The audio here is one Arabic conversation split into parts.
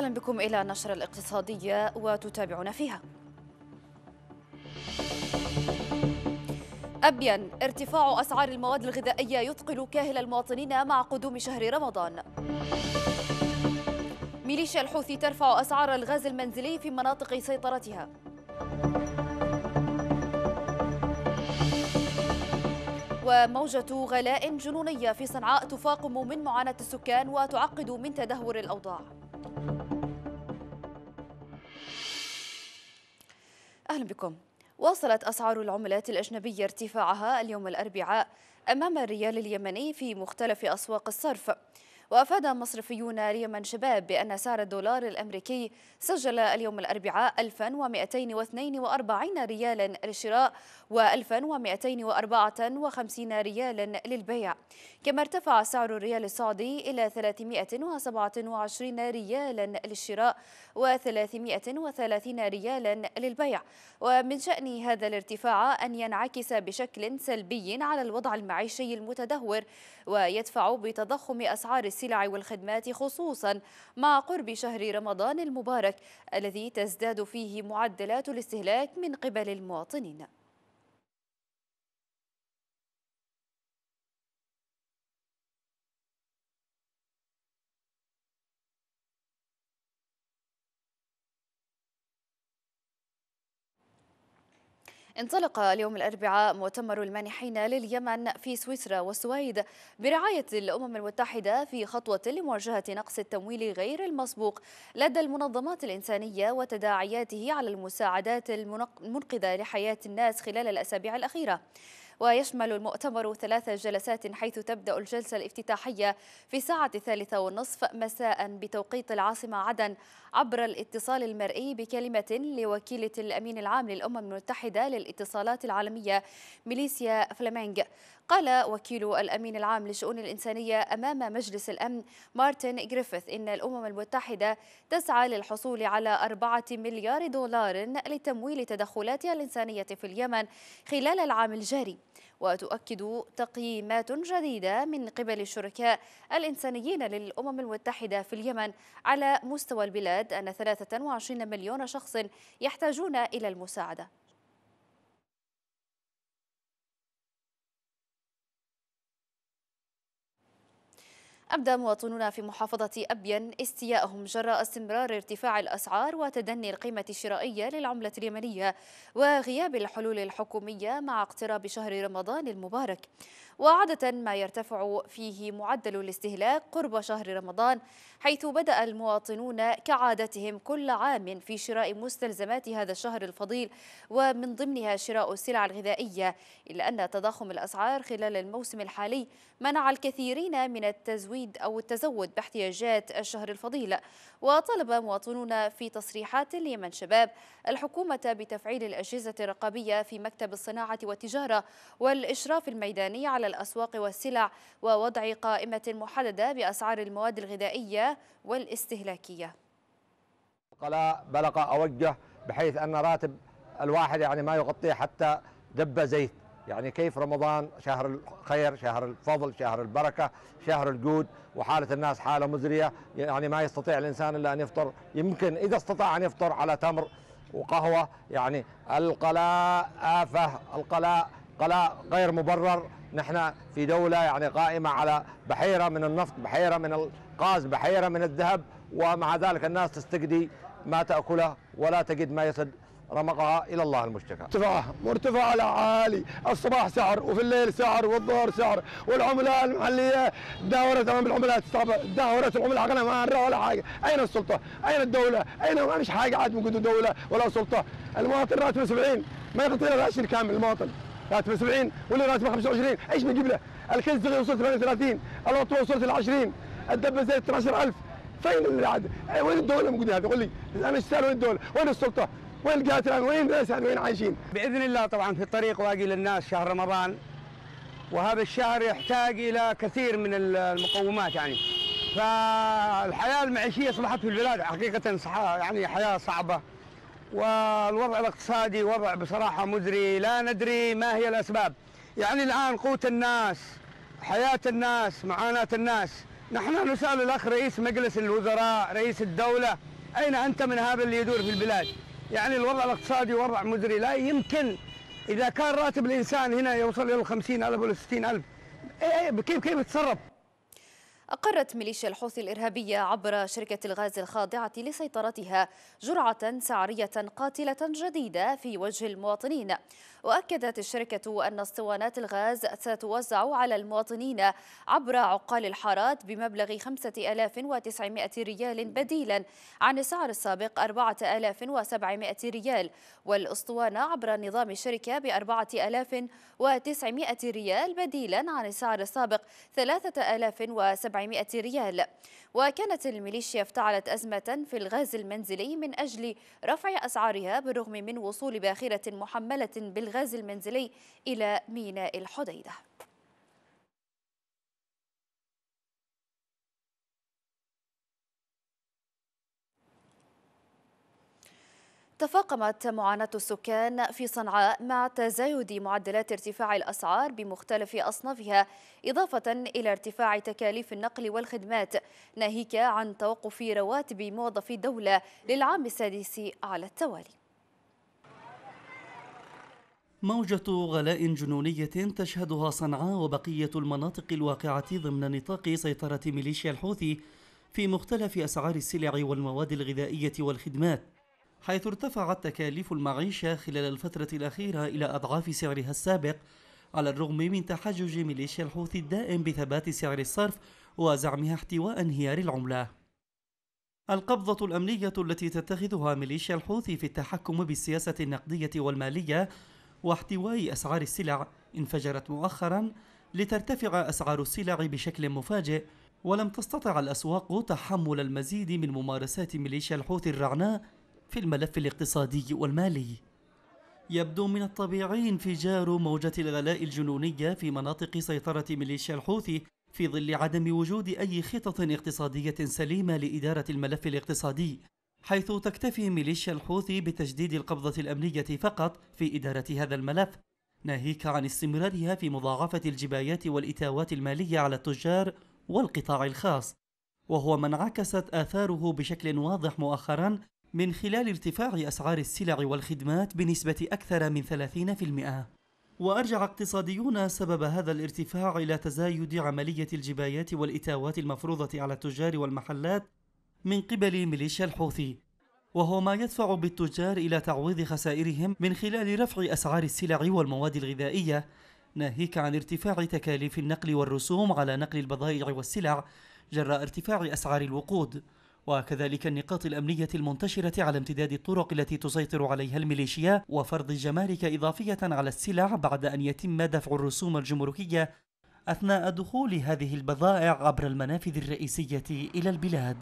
أهلا بكم إلى النشرة الاقتصادية وتتابعون فيها أبين ارتفاع أسعار المواد الغذائية يثقل كاهل المواطنين مع قدوم شهر رمضان ميليشيا الحوثي ترفع أسعار الغاز المنزلي في مناطق سيطرتها وموجة غلاء جنونية في صنعاء تفاقم من معاناة السكان وتعقد من تدهور الأوضاع أهلا بكم واصلت أسعار العملات الأجنبية ارتفاعها اليوم الأربعاء أمام الريال اليمني في مختلف أسواق الصرف وأفاد مصرفيون ريما شباب بأن سعر الدولار الأمريكي سجل اليوم الأربعاء 1242 ريالا للشراء و1254 ريالا للبيع كما ارتفع سعر الريال السعودي إلى 327 ريالا للشراء و330 ريالا للبيع ومن شأن هذا الارتفاع أن ينعكس بشكل سلبي على الوضع المعيشي المتدهور ويدفع بتضخم أسعار السعر السلع والخدمات خصوصا مع قرب شهر رمضان المبارك الذي تزداد فيه معدلات الاستهلاك من قبل المواطنين انطلق اليوم الأربعاء مؤتمر المانحين لليمن في سويسرا والسويد برعاية الأمم المتحدة في خطوة لمواجهة نقص التمويل غير المسبوق لدى المنظمات الإنسانية وتداعياته على المساعدات المنقذة لحياة الناس خلال الأسابيع الأخيرة ويشمل المؤتمر ثلاث جلسات حيث تبدأ الجلسة الافتتاحية في الساعة الثالثة والنصف مساء بتوقيت العاصمة عدن عبر الاتصال المرئي بكلمة لوكيلة الأمين العام للأمم المتحدة للاتصالات العالمية ميليسيا فلامينغ قال وكيل الأمين العام للشؤون الإنسانية أمام مجلس الأمن مارتن جريفيث إن الأمم المتحدة تسعى للحصول على أربعة مليار دولار لتمويل تدخلاتها الإنسانية في اليمن خلال العام الجاري وتؤكد تقييمات جديدة من قبل الشركاء الإنسانيين للأمم المتحدة في اليمن على مستوى البلاد أن 23 مليون شخص يحتاجون إلى المساعدة أبدى مواطنون في محافظة أبين استياءهم جراء استمرار ارتفاع الأسعار وتدني القيمة الشرائية للعملة اليمنية وغياب الحلول الحكومية مع اقتراب شهر رمضان المبارك وعادة ما يرتفع فيه معدل الاستهلاك قرب شهر رمضان حيث بدأ المواطنون كعادتهم كل عام في شراء مستلزمات هذا الشهر الفضيل ومن ضمنها شراء السلع الغذائية إلا أن تضخم الأسعار خلال الموسم الحالي منع الكثيرين من التزويد أو التزود باحتياجات الشهر الفضيل وطلب مواطنون في تصريحات اليمن شباب الحكومة بتفعيل الأجهزة الرقابية في مكتب الصناعة والتجارة والإشراف الميداني على الأسواق والسلع ووضع قائمة محددة بأسعار المواد الغذائية والاستهلاكية قلاء بلقة أوجه بحيث أن راتب الواحد يعني ما يغطيه حتى دب زيت يعني كيف رمضان شهر الخير شهر الفضل شهر البركة شهر الجود وحالة الناس حالة مزرية يعني ما يستطيع الإنسان إلا أن يفطر يمكن إذا استطاع أن يفطر على تمر وقهوة يعني القلاء آفة القلاء قلاء غير مبرر نحن في دولة يعني قائمة على بحيرة من النفط بحيرة من الغاز بحيرة من الذهب ومع ذلك الناس تستقدي ما تأكله ولا تجد ما يسد رمقها الى الله المشتكى. مرتفعه مرتفعه لعالي، الصباح سعر وفي الليل سعر والظهر سعر والعملاء المحليه داورت امام العملاء داورت العملاء حقنا ما ولا حاجه، اين السلطه؟ اين الدوله؟ اين ما فيش حاجه عاد موجود دوله ولا سلطه، المواطن راتبه 70 ما يغطي له العشر كامل المواطن. راتبه 70 ولا راتبه 25 ايش بنجيب له؟ الكنز الصغير وصل 38 الوطوه وصلت ل 20 الدبه زادت 12000 فين عاد؟ إيه، وين الدوله موجوده هذه؟ قول لي انا ايش وين الدوله؟ وين السلطه؟ وين القاتل وين الناس وين عايشين؟ باذن الله طبعا في الطريق واقي للناس شهر رمضان وهذا الشهر يحتاج الى كثير من المقومات يعني فالحياه المعيشيه اصبحت في البلاد حقيقه يعني حياه صعبه والوضع الاقتصادي وضع بصراحة مزري لا ندري ما هي الأسباب يعني الآن قوت الناس حياة الناس معاناة الناس نحن نسأل الأخ رئيس مجلس الوزراء رئيس الدولة أين أنت من هذا اللي يدور في البلاد يعني الوضع الاقتصادي وضع مزري لا يمكن إذا كان راتب الإنسان هنا يوصل إلى الخمسين ألف ولا ستين ألف إيه، إيه، كيف كيف يتصرف أقرت ميليشيا الحوثي الإرهابية عبر شركة الغاز الخاضعة لسيطرتها جرعة سعرية قاتلة جديدة في وجه المواطنين وأكدت الشركة أن اسطوانات الغاز ستوزع على المواطنين عبر عقال الحارات بمبلغ 5900 ريال بديلا عن السعر السابق 4700 ريال والاسطوانة عبر نظام الشركة ب 4900 ريال بديلا عن السعر السابق 3700 700 ريال وكانت الميليشيا افتعلت أزمة في الغاز المنزلي من أجل رفع أسعارها بالرغم من وصول باخرة محملة بالغاز المنزلي إلى ميناء الحديدة تفاقمت معاناة السكان في صنعاء مع تزايد معدلات ارتفاع الأسعار بمختلف أصنافها إضافة إلى ارتفاع تكاليف النقل والخدمات ناهيك عن توقف رواتب موظفي الدولة للعام السادس على التوالي موجة غلاء جنونية تشهدها صنعاء وبقية المناطق الواقعة ضمن نطاق سيطرة ميليشيا الحوثي في مختلف أسعار السلع والمواد الغذائية والخدمات حيث ارتفعت تكاليف المعيشة خلال الفترة الأخيرة إلى أضعاف سعرها السابق على الرغم من تحجج ميليشيا الحوثي الدائم بثبات سعر الصرف وزعمها احتواء انهيار العملة القبضة الأمنية التي تتخذها ميليشيا الحوثي في التحكم بالسياسة النقدية والمالية واحتواء أسعار السلع انفجرت مؤخرا لترتفع أسعار السلع بشكل مفاجئ ولم تستطع الأسواق تحمل المزيد من ممارسات ميليشيا الحوثي الرعناء في الملف الاقتصادي والمالي يبدو من الطبيعي انفجار موجة الغلاء الجنونية في مناطق سيطرة ميليشيا الحوثي في ظل عدم وجود أي خطط اقتصادية سليمة لإدارة الملف الاقتصادي حيث تكتفي ميليشيا الحوثي بتجديد القبضة الأمنية فقط في إدارة هذا الملف ناهيك عن استمرارها في مضاعفة الجبايات والإتاوات المالية على التجار والقطاع الخاص وهو ما انعكست آثاره بشكل واضح مؤخرا من خلال ارتفاع أسعار السلع والخدمات بنسبة أكثر من 30%. وأرجع اقتصاديون سبب هذا الارتفاع إلى تزايد عملية الجبايات والإتاوات المفروضة على التجار والمحلات من قبل ميليشيا الحوثي وهو ما يدفع بالتجار إلى تعويض خسائرهم من خلال رفع أسعار السلع والمواد الغذائية ناهيك عن ارتفاع تكاليف النقل والرسوم على نقل البضائع والسلع جراء ارتفاع أسعار الوقود وكذلك النقاط الأمنية المنتشرة على امتداد الطرق التي تسيطر عليها الميليشيا وفرض جمارك إضافية على السلع بعد أن يتم دفع الرسوم الجمركية أثناء دخول هذه البضائع عبر المنافذ الرئيسية إلى البلاد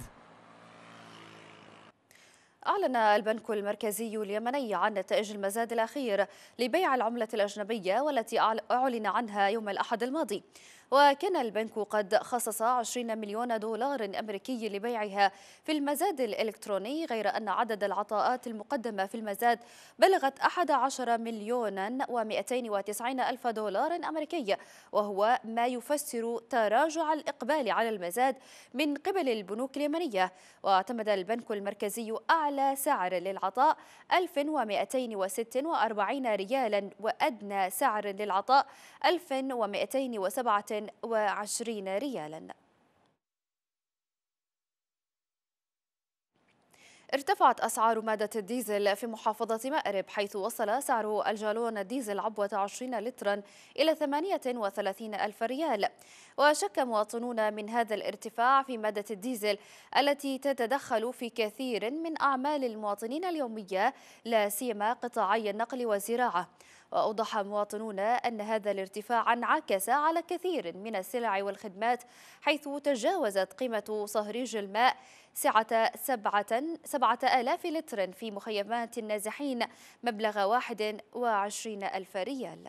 أعلن البنك المركزي اليمني عن نتائج المزاد الأخير لبيع العملة الأجنبية والتي أعلن عنها يوم الأحد الماضي وكان البنك قد خصص 20 مليون دولار أمريكي لبيعها في المزاد الإلكتروني غير أن عدد العطاءات المقدمة في المزاد بلغت 11 مليونا و290 ألف دولار أمريكي وهو ما يفسر تراجع الإقبال على المزاد من قبل البنوك اليمنية واعتمد البنك المركزي أعلى سعر للعطاء 1246 ريالا وأدنى سعر للعطاء 1247 وعشرين ريالاً ارتفعت أسعار مادة الديزل في محافظة مأرب حيث وصل سعر الجالون الديزل عبوة 20 لترا إلى 38 ألف ريال وشك مواطنون من هذا الارتفاع في مادة الديزل التي تتدخل في كثير من أعمال المواطنين اليومية لا سيما قطاعي النقل والزراعة وأوضح مواطنون أن هذا الارتفاع انعكس على كثير من السلع والخدمات حيث تجاوزت قيمة صهريج الماء سعة سبعة, سبعة آلاف لتر في مخيمات النازحين مبلغ وعشرين ألف ريال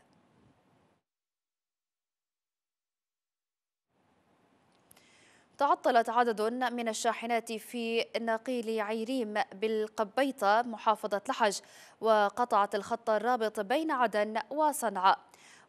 تعطلت عدد من الشاحنات في نقيل عيريم بالقبيطة محافظة لحج وقطعت الخط الرابط بين عدن وصنعاء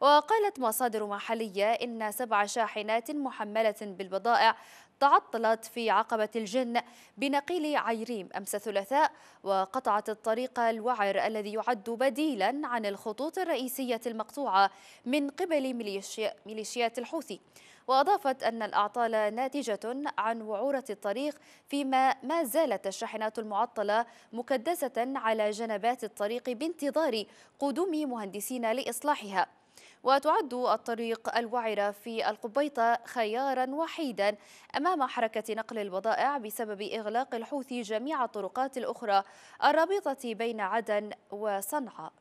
وقالت مصادر محلية إن سبع شاحنات محملة بالبضائع تعطلت في عقبة الجن بنقيل عيريم أمس الثلاثاء وقطعت الطريق الوعر الذي يعد بديلا عن الخطوط الرئيسية المقطوعة من قبل ميليشيات الحوثي وأضافت أن الأعطال ناتجة عن وعورة الطريق فيما ما زالت الشاحنات المعطلة مكدسة على جنبات الطريق بانتظار قدوم مهندسين لإصلاحها وتعد الطريق الوعرة في القبيطة خيارا وحيدا أمام حركة نقل البضائع بسبب إغلاق الحوثي جميع الطرقات الأخرى الرابطة بين عدن وصنعاء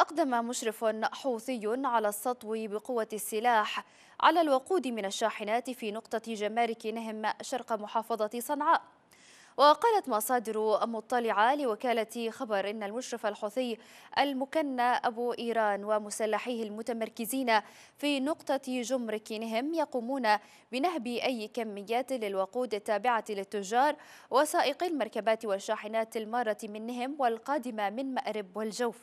أقدم مشرف حوثي على السطو بقوة السلاح على الوقود من الشاحنات في نقطة جمارك نهم شرق محافظة صنعاء وقالت مصادر مطلعة لوكالة خبر إن المشرف الحوثي المكنى أبو إيران ومسلحيه المتمركزين في نقطة جمرك نهم يقومون بنهب أي كميات للوقود التابعة للتجار وسائقي المركبات والشاحنات المارة من نهم والقادمة من مأرب والجوف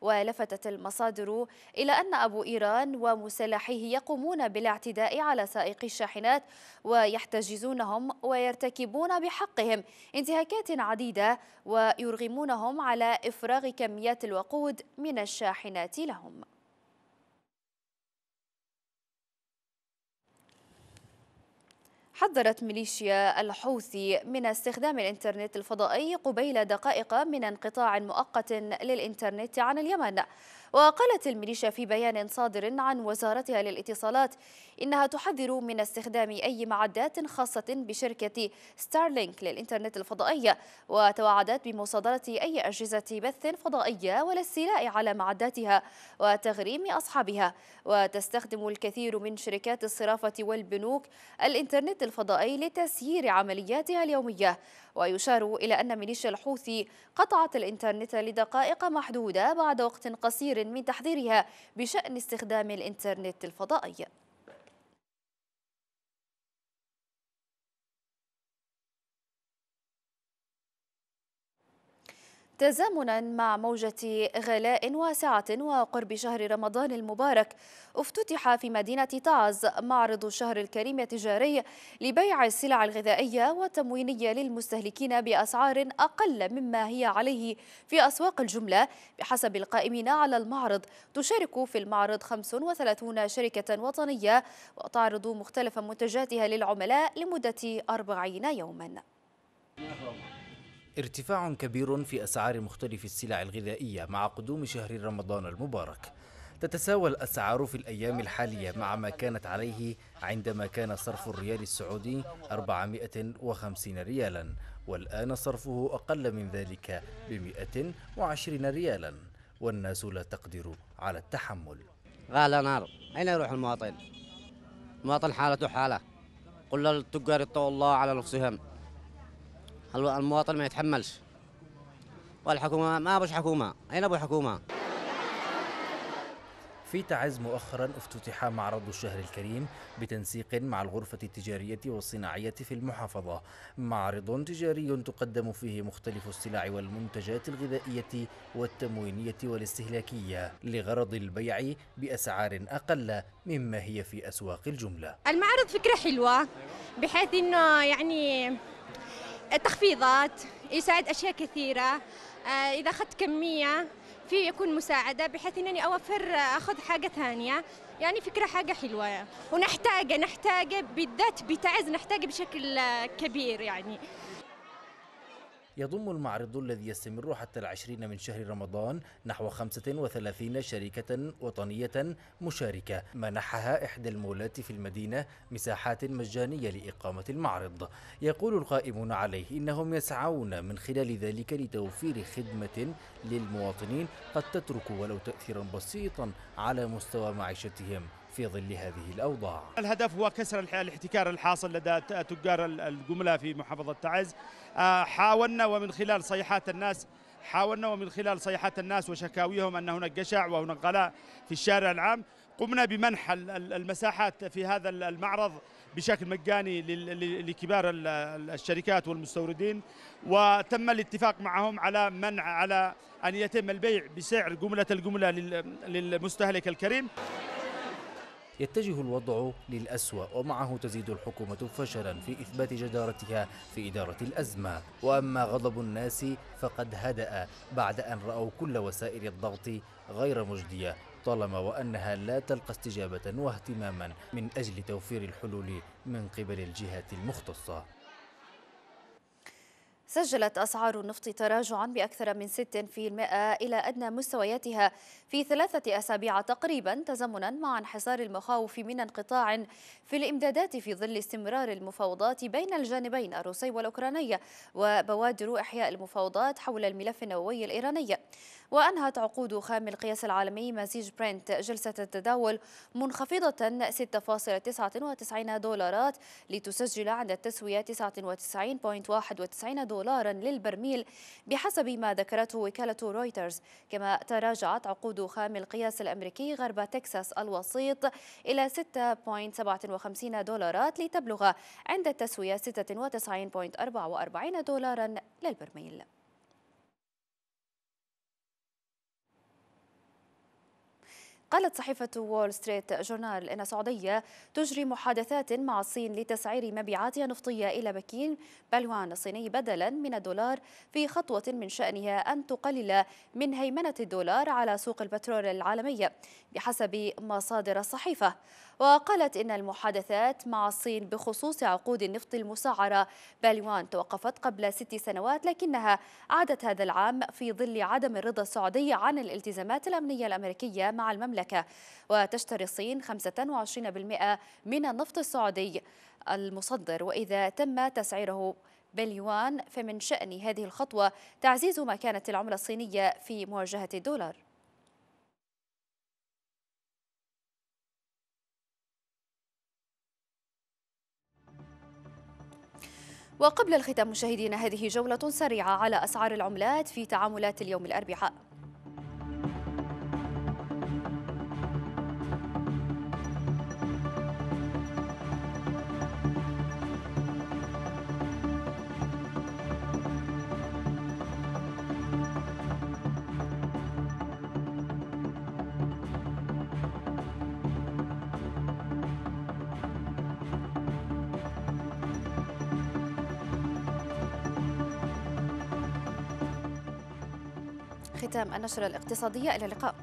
ولفتت المصادر إلى أن أبو إيران ومسلحيه يقومون بالاعتداء على سائقي الشاحنات ويحتجزونهم ويرتكبون بحقهم انتهاكات عديدة ويرغمونهم على إفراغ كميات الوقود من الشاحنات لهم حذرت ميليشيا الحوثي من استخدام الإنترنت الفضائي قبيل دقائق من انقطاع مؤقت للإنترنت عن اليمن وقالت الميليشيا في بيان صادر عن وزارتها للاتصالات إنها تحذر من استخدام أي معدات خاصة بشركة ستارلينك للإنترنت الفضائي وتوعدت بمصادرة أي أجهزة بث فضائية والاستيلاء على معداتها وتغريم أصحابها وتستخدم الكثير من شركات الصرافة والبنوك الإنترنت الفضائي لتسيير عملياتها اليومية ويشار إلى أن ميليشيا الحوثي قطعت الإنترنت لدقائق محدودة بعد وقت قصير من تحذيرها بشأن استخدام الإنترنت الفضائي تزامنا مع موجة غلاء واسعة وقرب شهر رمضان المبارك افتتح في مدينة تعز معرض الشهر الكريم التجاري لبيع السلع الغذائية والتموينية للمستهلكين بأسعار أقل مما هي عليه في أسواق الجملة بحسب القائمين على المعرض تشارك في المعرض 35 شركة وطنية وتعرض مختلف منتجاتها للعملاء لمدة 40 يوماً. ارتفاع كبير في أسعار مختلف السلع الغذائية مع قدوم شهر رمضان المبارك تتساوى الأسعار في الأيام الحالية مع ما كانت عليه عندما كان صرف الريال السعودي 450 ريالا والآن صرفه أقل من ذلك ب 120 ريالا والناس لا تقدر على التحمل غالى نار أين يروح المواطن؟ المواطن حالته حالة قل للتجار يطول الله على نفسهم المواطن ما يتحملش والحكومة ما أبوش حكومة أين أبو حكومة في تعز مؤخرا افتتح معرض الشهر الكريم بتنسيق مع الغرفة التجارية والصناعية في المحافظة معرض تجاري تقدم فيه مختلف السلع والمنتجات الغذائية والتموينية والاستهلاكية لغرض البيع بأسعار أقل مما هي في أسواق الجملة المعرض فكرة حلوة بحيث أنه يعني تخفيضات يساعد اشياء كثيره آه، اذا اخذت كميه في يكون مساعده بحيث انني اوفر اخذ حاجه ثانيه يعني فكره حاجه حلوه ونحتاجه نحتاجه بالذات بتعز نحتاجه بشكل كبير يعني يضم المعرض الذي يستمر حتى العشرين من شهر رمضان نحو 35 شركة وطنية مشاركة منحها إحدى المولات في المدينة مساحات مجانية لإقامة المعرض يقول القائمون عليه إنهم يسعون من خلال ذلك لتوفير خدمة للمواطنين قد تترك ولو تأثيرا بسيطا على مستوى معيشتهم في ظل هذه الأوضاع الهدف هو كسر الاحتكار الحاصل لدى تجار الجملة في محافظة تعز آه، حاولنا ومن خلال صيحات الناس حاولنا ومن خلال صيحات الناس وشكاويهم أن هناك جشع وهناك غلاء في الشارع العام قمنا بمنح المساحات في هذا المعرض بشكل مجاني لكبار الشركات والمستوردين وتم الاتفاق معهم على منع على أن يتم البيع بسعر جملة الجملة للمستهلك الكريم يتجه الوضع للأسوأ ومعه تزيد الحكومة فشلا في إثبات جدارتها في إدارة الأزمة وأما غضب الناس فقد هدأ بعد أن رأوا كل وسائل الضغط غير مجدية طالما وأنها لا تلقى استجابة واهتماما من أجل توفير الحلول من قبل الجهات المختصة سجلت أسعار النفط تراجعا بأكثر من 6% إلى أدنى مستوياتها في ثلاثة أسابيع تقريبا تزامنا مع انحصار المخاوف من انقطاع في الإمدادات في ظل استمرار المفاوضات بين الجانبين الروسي والأوكراني وبوادر إحياء المفاوضات حول الملف النووي الإيراني وأنهت عقود خام القياس العالمي مزيج برنت جلسة التداول منخفضة 6.99 دولارات لتسجل عند التسوية 99.91 دولارا للبرميل بحسب ما ذكرته وكالة رويترز كما تراجعت عقود خام القياس الأمريكي غرب تكساس الوسيط إلى 6.57 دولارات لتبلغ عند التسوية 96.44 دولارا للبرميل قالت صحيفة وول ستريت جورنال أن السعودية تجري محادثات مع الصين لتسعير مبيعاتها النفطية إلى بكين بالوان الصيني بدلا من الدولار في خطوة من شأنها أن تقلل من هيمنة الدولار على سوق البترول العالمية بحسب مصادر الصحيفة وقالت إن المحادثات مع الصين بخصوص عقود النفط المسعرة باليوان توقفت قبل ست سنوات لكنها عادت هذا العام في ظل عدم الرضا السعودي عن الالتزامات الأمنية الأمريكية مع المملكة وتشتري الصين 25% من النفط السعودي المصدر وإذا تم تسعيره باليوان فمن شأن هذه الخطوة تعزيز مكانة العملة الصينية في مواجهة الدولار وقبل الختام مشاهدينا هذه جولة سريعة على أسعار العملات في تعاملات اليوم الأربعاء ختام النشرة الاقتصادية إلى اللقاء